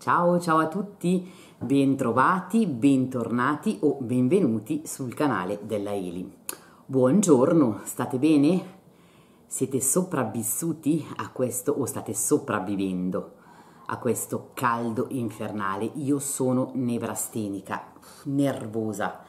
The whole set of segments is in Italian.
Ciao ciao a tutti, bentrovati, bentornati o benvenuti sul canale della Eli. Buongiorno, state bene? Siete sopravvissuti a questo o state sopravvivendo a questo caldo infernale? Io sono nevrastenica, nervosa,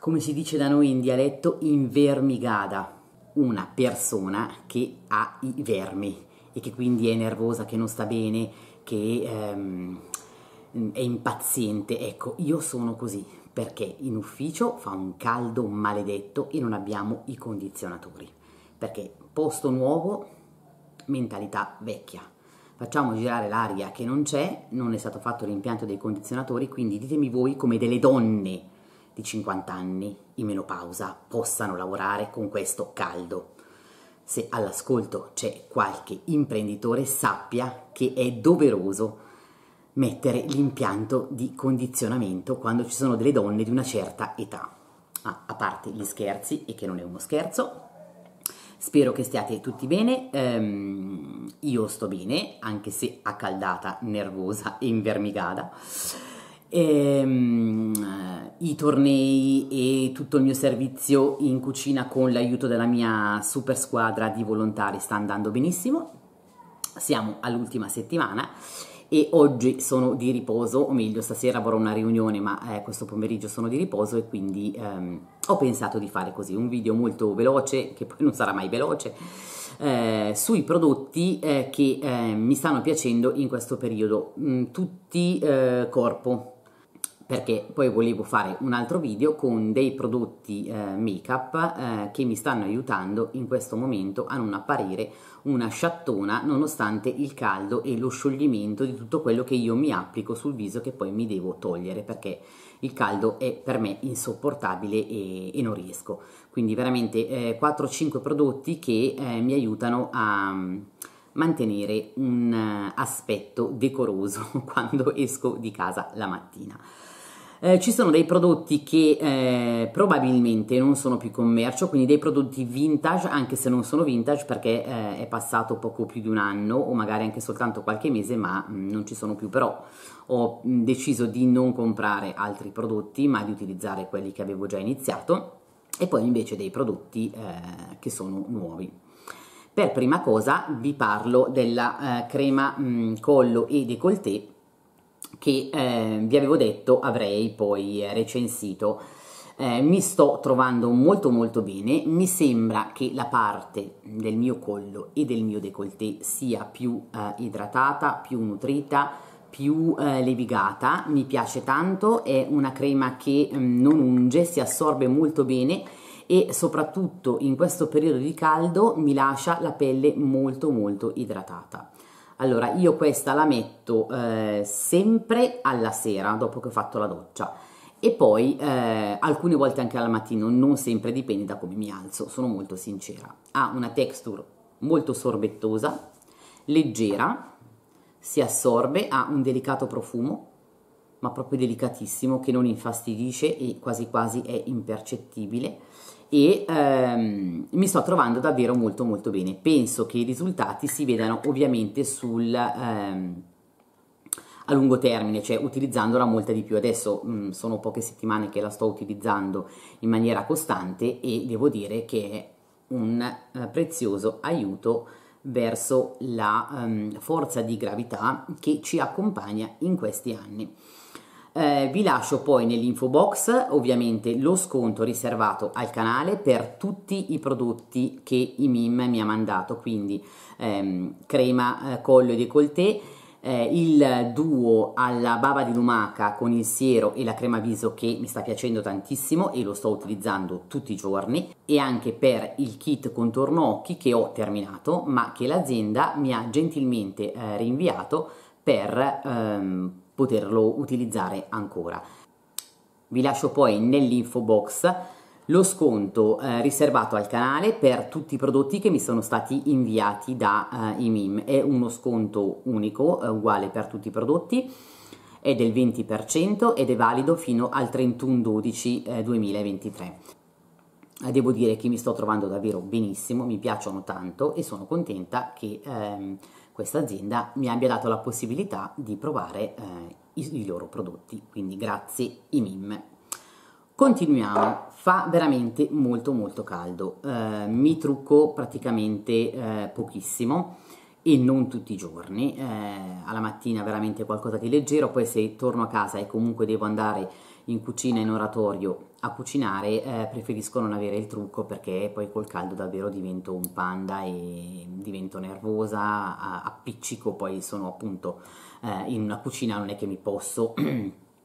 come si dice da noi in dialetto, invermigada, una persona che ha i vermi e che quindi è nervosa, che non sta bene, che ehm, è impaziente. Ecco, io sono così perché in ufficio fa un caldo maledetto e non abbiamo i condizionatori. Perché posto nuovo, mentalità vecchia. Facciamo girare l'aria che non c'è, non è stato fatto l'impianto dei condizionatori, quindi ditemi voi come delle donne di 50 anni in menopausa possano lavorare con questo caldo se all'ascolto c'è qualche imprenditore sappia che è doveroso mettere l'impianto di condizionamento quando ci sono delle donne di una certa età. Ma ah, a parte gli scherzi, e che non è uno scherzo, spero che stiate tutti bene, ehm, io sto bene, anche se accaldata, nervosa e invermigata ehm, i tornei e tutto il mio servizio in cucina con l'aiuto della mia super squadra di volontari sta andando benissimo. Siamo all'ultima settimana e oggi sono di riposo, o meglio stasera avrò una riunione ma eh, questo pomeriggio sono di riposo e quindi ehm, ho pensato di fare così un video molto veloce, che poi non sarà mai veloce, eh, sui prodotti eh, che eh, mi stanno piacendo in questo periodo, mm, tutti eh, corpo, perché poi volevo fare un altro video con dei prodotti eh, make up eh, che mi stanno aiutando in questo momento a non apparire una sciattona nonostante il caldo e lo scioglimento di tutto quello che io mi applico sul viso che poi mi devo togliere perché il caldo è per me insopportabile e, e non riesco quindi veramente eh, 4-5 prodotti che eh, mi aiutano a mm, mantenere un eh, aspetto decoroso quando esco di casa la mattina eh, ci sono dei prodotti che eh, probabilmente non sono più commercio, quindi dei prodotti vintage, anche se non sono vintage perché eh, è passato poco più di un anno o magari anche soltanto qualche mese, ma mh, mm, non ci sono più. Però ho mh, mm, deciso di non comprare altri prodotti, ma di utilizzare quelli che avevo già iniziato e poi invece dei prodotti eh, che sono nuovi. Per prima cosa vi parlo della eh, crema mh, mm, collo e décolleté che eh, vi avevo detto avrei poi eh, recensito. Eh, mi sto trovando molto molto bene, mi sembra che la parte del mio collo e del mio décolleté sia più eh, idratata, più nutrita, più eh, levigata, mi piace tanto, è una crema che mh, mm, non unge, si assorbe molto bene e soprattutto in questo periodo di caldo mi lascia la pelle molto molto idratata. Allora, io questa la metto eh, sempre alla sera, dopo che ho fatto la doccia. E poi eh, alcune volte anche alla mattina, non sempre, dipende da come mi alzo, sono molto sincera. Ha una texture molto sorbettosa, leggera, si assorbe, ha un delicato profumo, ma proprio delicatissimo, che non infastidisce e quasi quasi è impercettibile e ehm, mi sto trovando davvero molto molto bene. Penso che i risultati si vedano ovviamente sul... Ehm, a lungo termine, cioè utilizzandola molta di più. Adesso mh, mm, sono poche settimane che la sto utilizzando in maniera costante e devo dire che è un eh, prezioso aiuto verso la ehm, forza di gravità che ci accompagna in questi anni. Eh, vi lascio poi nell'info box ovviamente lo sconto riservato al canale per tutti i prodotti che i MIM mi ha mandato, quindi ehm, crema eh, collo e décolleté, eh, il duo alla bava di lumaca con il siero e la crema viso che mi sta piacendo tantissimo e lo sto utilizzando tutti i giorni e anche per il kit contorno occhi che ho terminato ma che l'azienda mi ha gentilmente eh, rinviato per ehm, poterlo utilizzare ancora. Vi lascio poi nell'info box lo sconto eh, riservato al canale per tutti i prodotti che mi sono stati inviati da eh, IMIM. È uno sconto unico, eh, uguale per tutti i prodotti, è del 20% ed è valido fino al 31-12-2023. Eh, eh, devo dire che mi sto trovando davvero benissimo, mi piacciono tanto e sono contenta che ehm, questa azienda mi abbia dato la possibilità di provare eh, i, i, loro prodotti, quindi grazie i MIM. Continuiamo, fa veramente molto molto caldo, eh, mi trucco praticamente eh, pochissimo e non tutti i giorni, eh, alla mattina veramente qualcosa di leggero, poi se torno a casa e comunque devo andare in cucina in oratorio a cucinare eh, preferisco non avere il trucco perché poi col caldo davvero divento un panda e divento nervosa, appiccico, poi sono appunto eh, in una cucina, non è che mi posso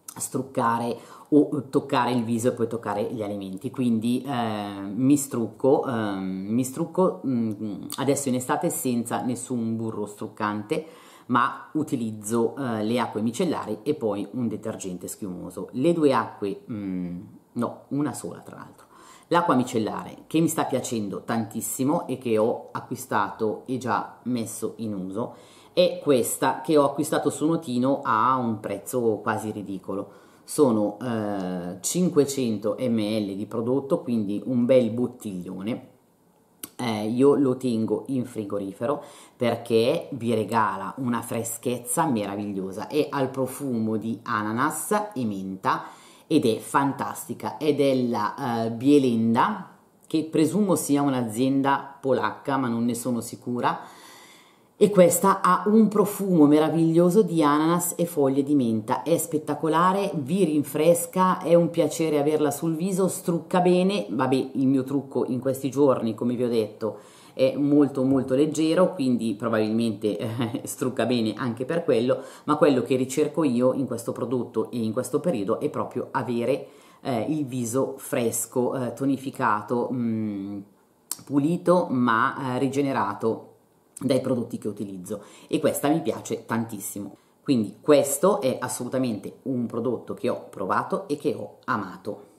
struccare o toccare il viso e poi toccare gli alimenti quindi eh, mi strucco, ehm, mi strucco mh, mm, adesso in estate senza nessun burro struccante ma utilizzo eh, le acque micellari e poi un detergente schiumoso le due acque mh, mm, no, una sola tra l'altro. L'acqua micellare che mi sta piacendo tantissimo e che ho acquistato e già messo in uso è questa che ho acquistato su Notino a un prezzo quasi ridicolo. Sono eh, 500 ml di prodotto, quindi un bel bottiglione. Eh, io lo tengo in frigorifero perché vi regala una freschezza meravigliosa e al profumo di ananas e menta ed è fantastica, è della uh, eh, Bielenda, che presumo sia un'azienda polacca, ma non ne sono sicura, e questa ha un profumo meraviglioso di ananas e foglie di menta, è spettacolare, vi rinfresca, è un piacere averla sul viso, strucca bene, vabbè il mio trucco in questi giorni come vi ho detto è molto molto leggero quindi probabilmente eh, strucca bene anche per quello ma quello che ricerco io in questo prodotto e in questo periodo è proprio avere eh, il viso fresco eh, tonificato mh, mm, pulito ma eh, rigenerato dai prodotti che utilizzo e questa mi piace tantissimo quindi questo è assolutamente un prodotto che ho provato e che ho amato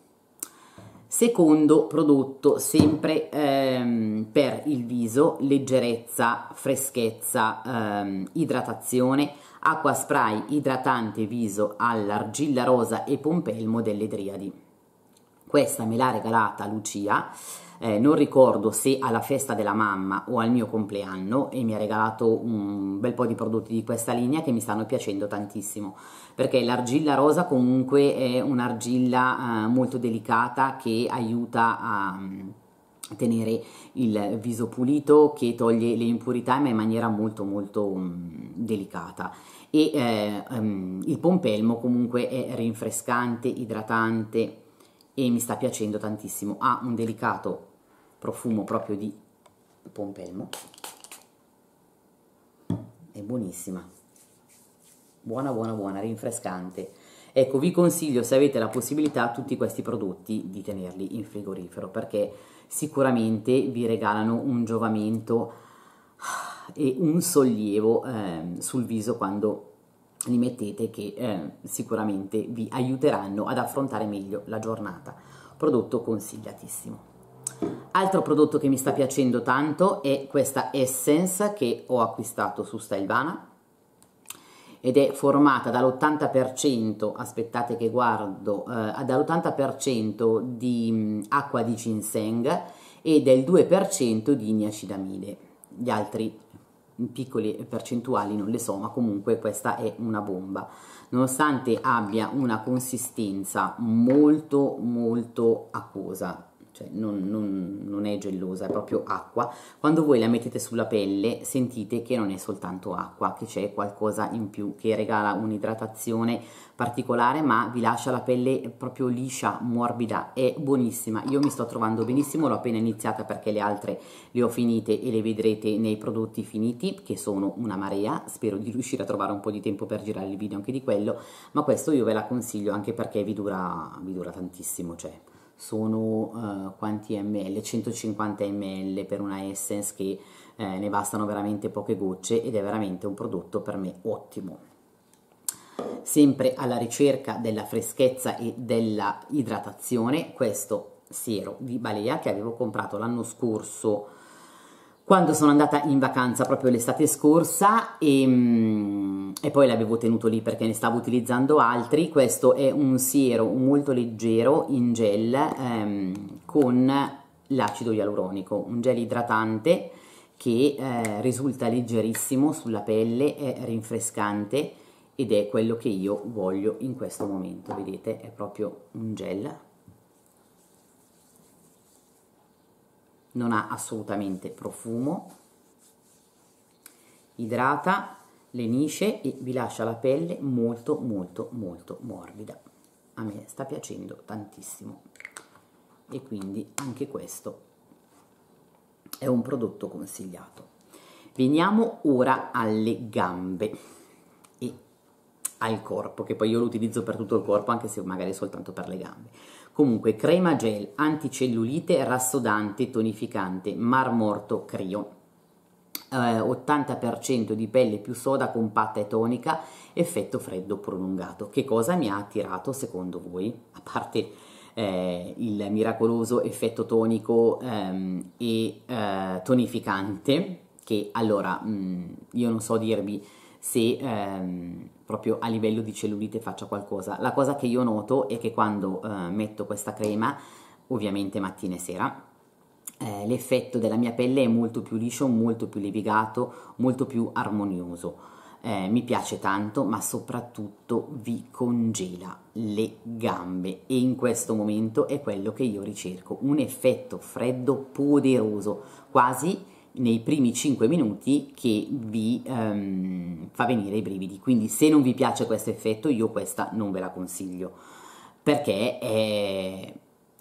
Secondo prodotto, sempre ehm, per il viso, leggerezza, freschezza, ehm, idratazione, acqua spray idratante viso all'argilla rosa e pompelmo delle Driadi. Questa me l'ha regalata Lucia eh, non ricordo se alla festa della mamma o al mio compleanno e mi ha regalato un bel po' di prodotti di questa linea che mi stanno piacendo tantissimo perché l'argilla rosa comunque è un'argilla eh, molto delicata che aiuta a mm, tenere il viso pulito che toglie le impurità ma in maniera molto molto um, delicata e eh, um, il pompelmo comunque è rinfrescante idratante e mi sta piacendo tantissimo ha un delicato profumo proprio di pompelmo è buonissima buona buona buona rinfrescante ecco vi consiglio se avete la possibilità tutti questi prodotti di tenerli in frigorifero perché sicuramente vi regalano un giovamento ah, e un sollievo eh, sul viso quando li mettete che eh, sicuramente vi aiuteranno ad affrontare meglio la giornata prodotto consigliatissimo Altro prodotto che mi sta piacendo tanto è questa Essence che ho acquistato su Stylevana ed è formata dall'80%, aspettate che guardo, eh, dall'80% di mm, acqua di ginseng e del 2% di niacidamide. Gli altri piccoli percentuali non le so, ma comunque questa è una bomba. Nonostante abbia una consistenza molto molto acquosa, cioè non, non, non, è gelosa, è proprio acqua. Quando voi la mettete sulla pelle sentite che non è soltanto acqua, che c'è qualcosa in più che regala un'idratazione particolare ma vi lascia la pelle proprio liscia, morbida, è buonissima. Io mi sto trovando benissimo, l'ho appena iniziata perché le altre le ho finite e le vedrete nei prodotti finiti che sono una marea, spero di riuscire a trovare un po' di tempo per girare il video anche di quello, ma questo io ve la consiglio anche perché vi dura, vi dura tantissimo, cioè sono eh, quanti ml? 150 ml per una Essence che eh, ne bastano veramente poche gocce ed è veramente un prodotto per me ottimo. Sempre alla ricerca della freschezza e della idratazione, questo siero di Balea che avevo comprato l'anno scorso quando sono andata in vacanza proprio l'estate scorsa e, ehm, e poi l'avevo tenuto lì perché ne stavo utilizzando altri, questo è un siero molto leggero in gel ehm, con l'acido ialuronico, un gel idratante che eh, risulta leggerissimo sulla pelle, è rinfrescante ed è quello che io voglio in questo momento, vedete è proprio un gel non ha assolutamente profumo, idrata, lenisce e vi lascia la pelle molto molto molto morbida. A me sta piacendo tantissimo e quindi anche questo è un prodotto consigliato. Veniamo ora alle gambe e al corpo, che poi io lo utilizzo per tutto il corpo, anche se magari soltanto per le gambe. Comunque, crema gel, anticellulite, rassodante, tonificante, marmorto, crio. 80% eh, di pelle più soda compatta e tonica, effetto freddo prolungato. Che cosa mi ha attirato secondo voi? A parte eh, il miracoloso effetto tonico ehm, e eh, tonificante, che allora mh, mm, io non so dirvi se ehm, proprio a livello di cellulite faccia qualcosa. La cosa che io noto è che quando eh, metto questa crema, ovviamente mattina e sera, eh, l'effetto della mia pelle è molto più liscio, molto più levigato, molto più armonioso. Eh, mi piace tanto, ma soprattutto vi congela le gambe e in questo momento è quello che io ricerco, un effetto freddo poderoso, quasi nei primi 5 minuti che vi ehm, fa venire i brividi. Quindi se non vi piace questo effetto io questa non ve la consiglio perché è,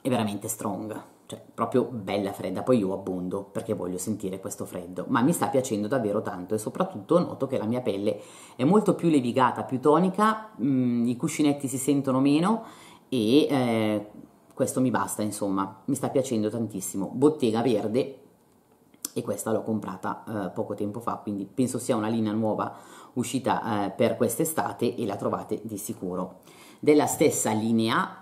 è veramente strong, cioè proprio bella fredda. Poi io abbondo perché voglio sentire questo freddo, ma mi sta piacendo davvero tanto e soprattutto noto che la mia pelle è molto più levigata, più tonica, mh, mm, i cuscinetti si sentono meno e... Eh, questo mi basta, insomma, mi sta piacendo tantissimo. Bottega Verde, e questa l'ho comprata eh, poco tempo fa, quindi penso sia una linea nuova uscita eh, per quest'estate e la trovate di sicuro. Della stessa linea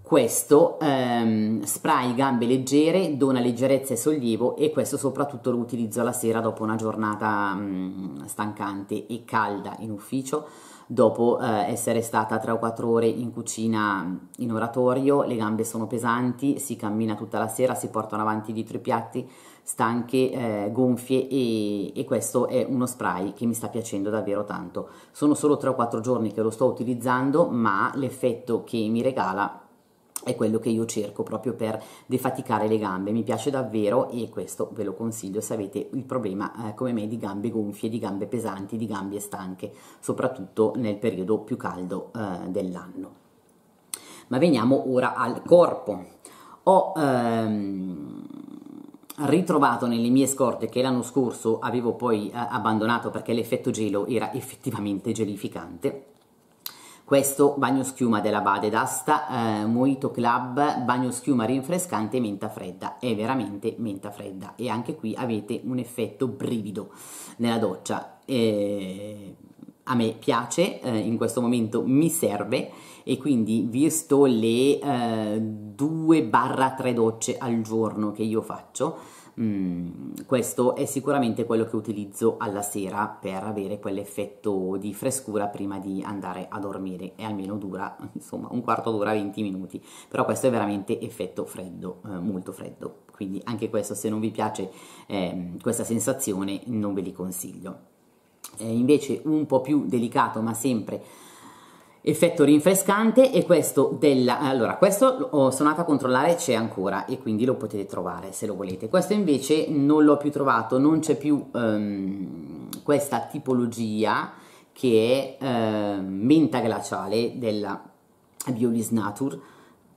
questo ehm, spray gambe leggere dona leggerezza e sollievo e questo soprattutto lo utilizzo la sera dopo una giornata mh, mm, stancante e calda in ufficio dopo eh, essere stata 3 o 4 ore in cucina mm, in oratorio, le gambe sono pesanti, si cammina tutta la sera, si portano avanti dietro i piatti, stanche, eh, gonfie e, e, questo è uno spray che mi sta piacendo davvero tanto. Sono solo 3 o 4 giorni che lo sto utilizzando ma l'effetto che mi regala è quello che io cerco proprio per defaticare le gambe, mi piace davvero e questo ve lo consiglio se avete il problema eh, come me di gambe gonfie, di gambe pesanti, di gambe stanche, soprattutto nel periodo più caldo eh, dell'anno. Ma veniamo ora al corpo. Ho ehm, ritrovato nelle mie scorte che l'anno scorso avevo poi eh, abbandonato perché l'effetto gelo era effettivamente gelificante questo bagno schiuma della Bade d'Asta eh, Mojito Club bagno schiuma rinfrescante menta fredda è veramente menta fredda e anche qui avete un effetto brivido nella doccia eh, a me piace eh, in questo momento mi serve e quindi visto le 2 eh, 3 docce al giorno che io faccio Mm, questo è sicuramente quello che utilizzo alla sera per avere quell'effetto di frescura prima di andare a dormire e almeno dura insomma un quarto d'ora 20 minuti però questo è veramente effetto freddo eh, molto freddo quindi anche questo se non vi piace eh, questa sensazione non ve li consiglio eh, invece un po' più delicato ma sempre effetto rinfrescante e questo della allora questo ho suonato a controllare c'è ancora e quindi lo potete trovare se lo volete questo invece non l'ho più trovato non c'è più um, questa tipologia che è uh, menta glaciale della Biolis Nature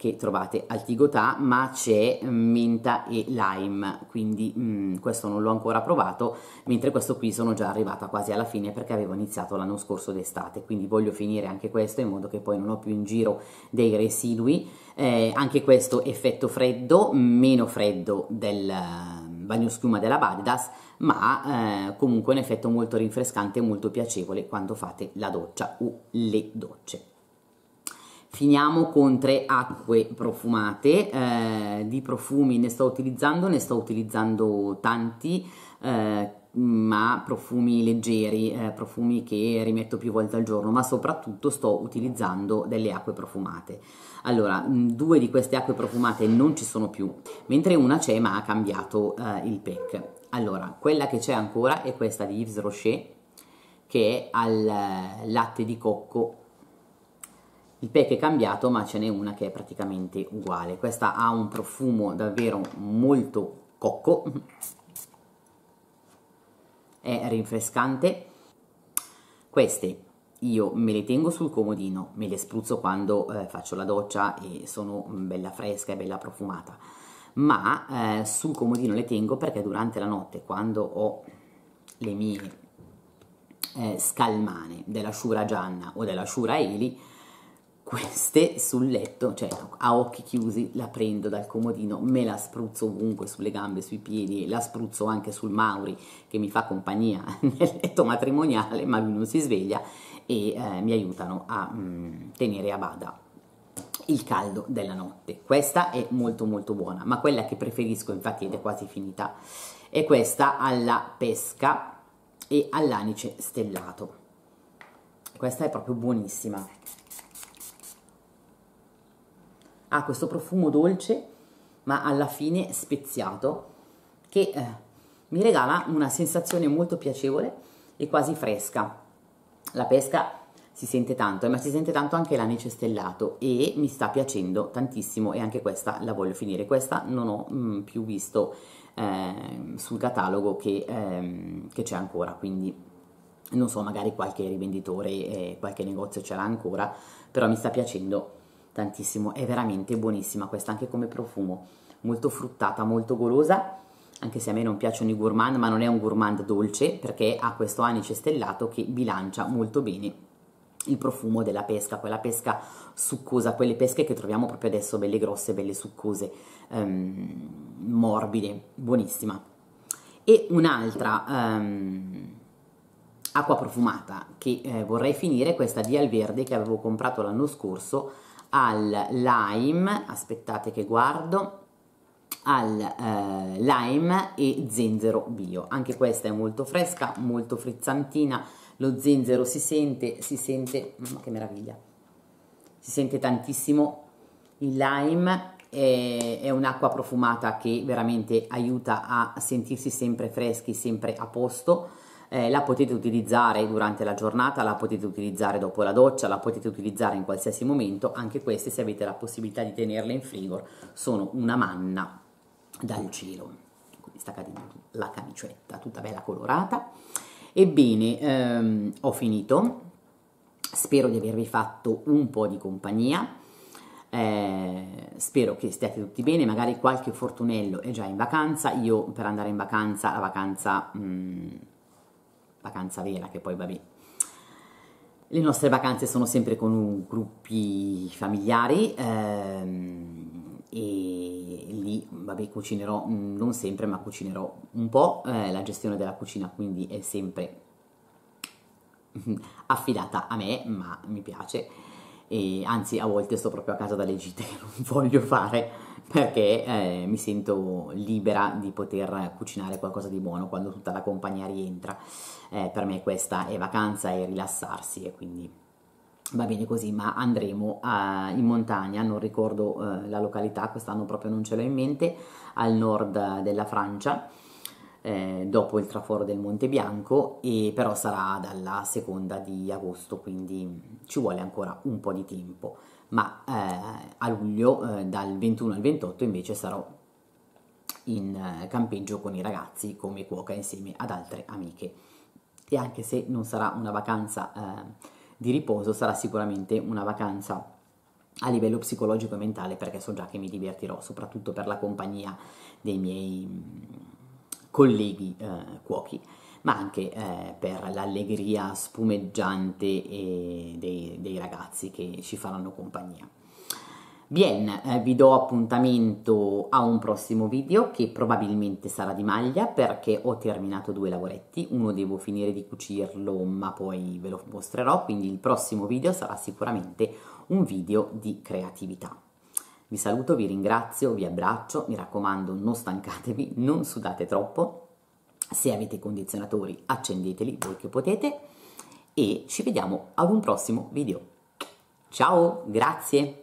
che trovate al Tigotà, ma c'è mm, menta e lime, quindi mh, mm, questo non l'ho ancora provato, mentre questo qui sono già arrivata quasi alla fine perché avevo iniziato l'anno scorso d'estate, quindi voglio finire anche questo in modo che poi non ho più in giro dei residui, eh, anche questo effetto freddo, meno freddo del mm, bagnoschiuma della Baddas, ma eh, comunque un effetto molto rinfrescante e molto piacevole quando fate la doccia o le docce finiamo con tre acque profumate eh, di profumi ne sto utilizzando ne sto utilizzando tanti eh, ma profumi leggeri, eh, profumi che rimetto più volte al giorno, ma soprattutto sto utilizzando delle acque profumate. Allora, mm, due di queste acque profumate non ci sono più, mentre una c'è ma ha cambiato eh, il pack. Allora, quella che c'è ancora è questa di Yves Rocher, che è al eh, latte di cocco il pack è cambiato ma ce n'è una che è praticamente uguale questa ha un profumo davvero molto cocco è rinfrescante queste io me le tengo sul comodino, me le spruzzo quando eh, faccio la doccia e sono mm, bella fresca e bella profumata, ma eh, sul comodino le tengo perché durante la notte, quando ho le mie eh, scalmane della Shura Gianna o della Shura Eli, queste sul letto, cioè a occhi chiusi, la prendo dal comodino, me la spruzzo ovunque sulle gambe, sui piedi, la spruzzo anche sul Mauri che mi fa compagnia nel letto matrimoniale, ma lui non si sveglia e eh, mi aiutano a mh, mm, tenere a bada il caldo della notte. Questa è molto molto buona, ma quella che preferisco infatti ed è quasi finita, è questa alla pesca e all'anice stellato. Questa è proprio buonissima ha questo profumo dolce ma alla fine speziato che eh, mi regala una sensazione molto piacevole e quasi fresca. La pesca si sente tanto, eh, ma si sente tanto anche l'anice stellato e mi sta piacendo tantissimo e anche questa la voglio finire. Questa non ho mh, mm, più visto eh, sul catalogo ehm, che c'è ancora, quindi non so, magari qualche rivenditore, eh, qualche negozio ce l'ha ancora, però mi sta piacendo tantissimo, è veramente buonissima questa anche come profumo, molto fruttata, molto golosa, anche se a me non piacciono i gourmand, ma non è un gourmand dolce perché ha questo anice stellato che bilancia molto bene il profumo della pesca, quella pesca succosa, quelle pesche che troviamo proprio adesso, belle grosse, belle succose, um, morbide, buonissima. E un'altra um, acqua profumata che eh, vorrei finire, questa di Alverde che avevo comprato l'anno scorso, al lime, aspettate che guardo, al eh, lime e zenzero bio. Anche questa è molto fresca, molto frizzantina, lo zenzero si sente, si sente, mm, che meraviglia, si sente tantissimo il lime è, un'acqua profumata che veramente aiuta a sentirsi sempre freschi, sempre a posto eh, la potete utilizzare durante la giornata, la potete utilizzare dopo la doccia, la potete utilizzare in qualsiasi momento, anche queste se avete la possibilità di tenerle in frigo sono una manna dal cielo. Quindi sta cadendo la camicetta tutta bella colorata. Ebbene, ehm, ho finito. Spero di avervi fatto un po' di compagnia. Eh, spero che stiate tutti bene, magari qualche fortunello è già in vacanza, io per andare in vacanza, la vacanza mh, mm, vacanza vera che poi vabbè. Le nostre vacanze sono sempre con gruppi familiari ehm, e lì, vabbè, cucinerò, mm, non sempre, ma cucinerò un po'. Eh, la gestione della cucina quindi è sempre affidata a me, ma mi piace e anzi a volte sto proprio a casa dalle gite che non voglio fare perché eh, mi sento libera di poter cucinare qualcosa di buono quando tutta la compagnia rientra. Eh, per me questa è vacanza e rilassarsi e quindi va bene così, ma andremo a, eh, in montagna, non ricordo eh, la località, quest'anno proprio non ce l'ho in mente, al nord eh, della Francia eh, dopo il traforo del Monte Bianco, e però sarà dalla seconda di agosto, quindi mm, ci vuole ancora un po' di tempo. Ma eh, a luglio, eh, dal 21 al 28, invece sarò in eh, campeggio con i ragazzi come cuoca insieme ad altre amiche. E anche se non sarà una vacanza eh, di riposo, sarà sicuramente una vacanza a livello psicologico e mentale perché so già che mi divertirò, soprattutto per la compagnia dei miei mm, colleghi eh, cuochi ma anche eh, per l'allegria spumeggiante e dei, dei, ragazzi che ci faranno compagnia. Bien, eh, vi do appuntamento a un prossimo video che probabilmente sarà di maglia perché ho terminato due lavoretti, uno devo finire di cucirlo ma poi ve lo mostrerò, quindi il prossimo video sarà sicuramente un video di creatività. Vi saluto, vi ringrazio, vi abbraccio, mi raccomando non stancatevi, non sudate troppo, se avete condizionatori accendeteli voi che potete e ci vediamo ad un prossimo video. Ciao, grazie!